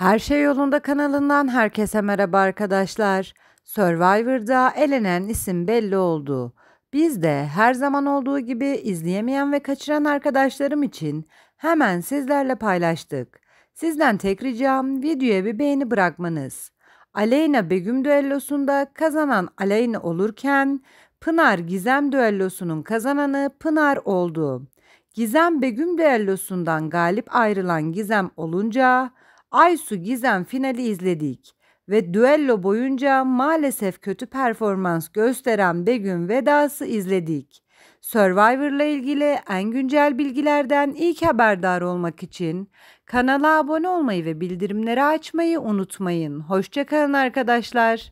Her Şey Yolunda kanalından herkese merhaba arkadaşlar. Survivor'da elenen isim belli oldu. Biz de her zaman olduğu gibi izleyemeyen ve kaçıran arkadaşlarım için hemen sizlerle paylaştık. Sizden tek ricam videoya bir beğeni bırakmanız. Aleyna Begüm düellosunda kazanan Aleyna olurken Pınar Gizem düellosunun kazananı Pınar oldu. Gizem Begüm düellosundan galip ayrılan Gizem olunca Aysu Gizem finali izledik ve düello boyunca maalesef kötü performans gösteren Begüm vedası izledik. Survivor'la ilgili en güncel bilgilerden ilk haberdar olmak için kanala abone olmayı ve bildirimleri açmayı unutmayın. Hoşçakalın arkadaşlar.